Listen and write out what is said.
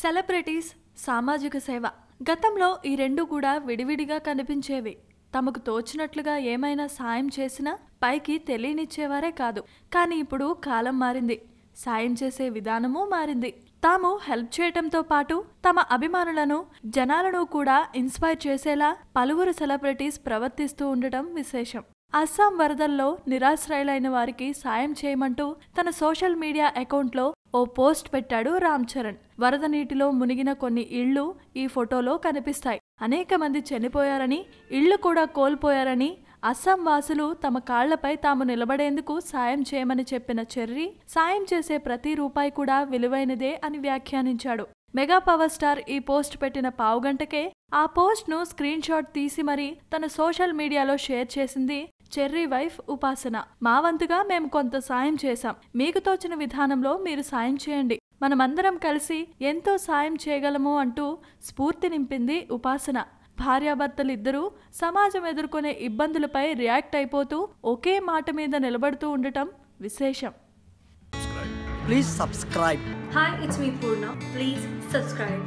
celebrities సామాజిక సేవ గతంలో ఈ రెండు కూడా విడివిడిగా కనిపించేవి తమకు తోచినట్లుగా ఏమైనా సాయం చేసినా పైకి తెలియనిచ్చేవారే కాదు కానీ ఇప్పుడు కాలం మారింది సాయం చేసే విధానము మారింది తాము హెల్ప్ చేయటంతో పాటు తమ అభిమానులను జనాలను కూడా ఇన్స్పైర్ చేసేలా పలువురు సెలబ్రిటీస్ ప్రవర్తిస్తూ ఉండటం విశేషం అస్సాం వరదల్లో నిరాశ్రయులైన వారికి సాయం చేయమంటూ తన సోషల్ మీడియా అకౌంట్లో ఓ పోస్ట్ పెట్టాడు రామ్ చరణ్ వరద నీటిలో మునిగిన కొన్ని ఇళ్ళు ఈ ఫోటోలో కనిపిస్తాయి అనేక మంది చనిపోయారని ఇళ్ళు కూడా కోల్పోయారని అస్సాం వాసులు తమ కాళ్లపై తాము నిలబడేందుకు సాయం చేయమని చెప్పిన చెర్రీ సాయం చేసే ప్రతి రూపాయి కూడా విలువైనదే అని వ్యాఖ్యానించాడు మెగా పవర్ స్టార్ ఈ పోస్ట్ పెట్టిన పావుగంటకే ఆ పోస్ట్ను స్క్రీన్ షాట్ తీసి మరీ తన సోషల్ మీడియాలో షేర్ చేసింది చెర్రీ వైఫ్ ఉపాసన మా వంతుగా మేము కొంత సాయం చేశాం మీకు తోచిన విధానంలో మీరు సాయం చేయండి మనమందరం కలిసి ఎంతో సాయం చేయగలము అంటూ స్ఫూర్తి నింపింది ఉపాసన భార్యాభర్తలిద్దరూ సమాజం ఎదుర్కొనే ఇబ్బందులపై రియాక్ట్ అయిపోతూ ఒకే మాట మీద నిలబడుతూ ఉండటం విశేషం please subscribe hi it's me Purna please subscribe